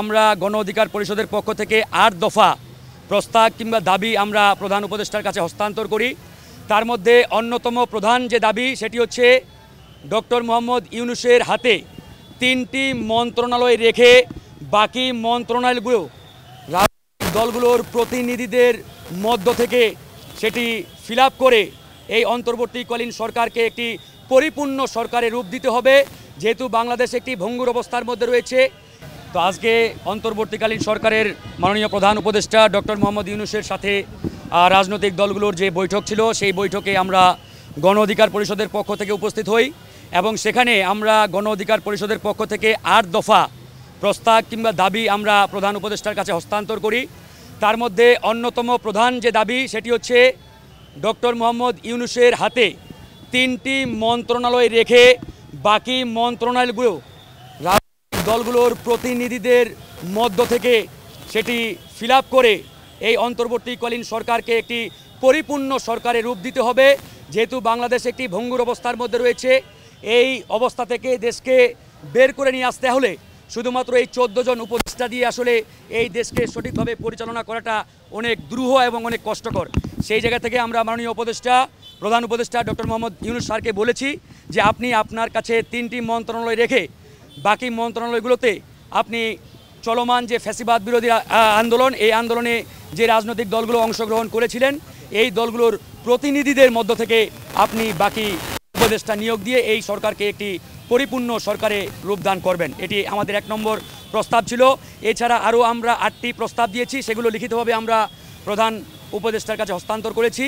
আমরা গণ অধিকার পরিষদের পক্ষ থেকে আট দফা প্রস্তাব কিংবা দাবি আমরা প্রধান উপদেষ্টার কাছে হস্তান্তর করি তার মধ্যে অন্যতম প্রধান যে দাবি সেটি হচ্ছে ডক্টর মোহাম্মদ ইউনুসের হাতে তিনটি মন্ত্রণালয় রেখে বাকি মন্ত্রণালয়গুলো রাজনৈতিক দলগুলোর প্রতিনিধিদের মধ্য থেকে সেটি ফিল করে এই অন্তর্বর্তীকালীন সরকারকে একটি পরিপূর্ণ সরকারের রূপ দিতে হবে যেহেতু বাংলাদেশ একটি ভঙ্গুর অবস্থার মধ্যে রয়েছে তো আজকে অন্তর্বর্তীকালীন সরকারের মাননীয় প্রধান উপদেষ্টা ডক্টর মোহাম্মদ ইউনুসের সাথে রাজনৈতিক দলগুলোর যে বৈঠক ছিল সেই বৈঠকে আমরা গণ অধিকার পরিষদের পক্ষ থেকে উপস্থিত হই এবং সেখানে আমরা গণ অধিকার পরিষদের পক্ষ থেকে আট দফা প্রস্তাব কিংবা দাবি আমরা প্রধান উপদেষ্টার কাছে হস্তান্তর করি তার মধ্যে অন্যতম প্রধান যে দাবি সেটি হচ্ছে ডক্টর মোহাম্মদ ইউনুসের হাতে তিনটি মন্ত্রণালয় রেখে বাকি মন্ত্রণালয়গুলো দলগুলোর প্রতিনিধিদের মধ্য থেকে সেটি ফিল করে এই অন্তর্বর্তীকালীন সরকারকে একটি পরিপূর্ণ সরকারের রূপ দিতে হবে যেহেতু বাংলাদেশ একটি ভঙ্গুর অবস্থার মধ্যে রয়েছে এই অবস্থা থেকে দেশকে বের করে নিয়ে আসতে হলে শুধুমাত্র এই চোদ্দো জন উপদেষ্টা দিয়ে আসলে এই দেশকে সঠিকভাবে পরিচালনা করাটা অনেক দ্রুহ এবং অনেক কষ্টকর সেই জায়গা থেকে আমরা মাননীয় উপদেষ্টা প্রধান উপদেষ্টা ডক্টর মোহাম্মদ ইউনুস স্যারকে বলেছি যে আপনি আপনার কাছে তিনটি মন্ত্রণালয় রেখে বাকি মন্ত্রণালয়গুলোতে আপনি চলমান যে ফ্যাসিবাদ বিরোধী আন্দোলন এই আন্দোলনে যে রাজনৈতিক দলগুলো অংশগ্রহণ করেছিলেন এই দলগুলোর প্রতিনিধিদের মধ্য থেকে আপনি বাকি উপদেষ্টা নিয়োগ দিয়ে এই সরকারকে একটি পরিপূর্ণ সরকারে রূপদান করবেন এটি আমাদের এক নম্বর প্রস্তাব ছিল এছাড়া আরও আমরা আটটি প্রস্তাব দিয়েছি সেগুলো লিখিতভাবে আমরা প্রধান উপদেষ্টার কাছে হস্তান্তর করেছি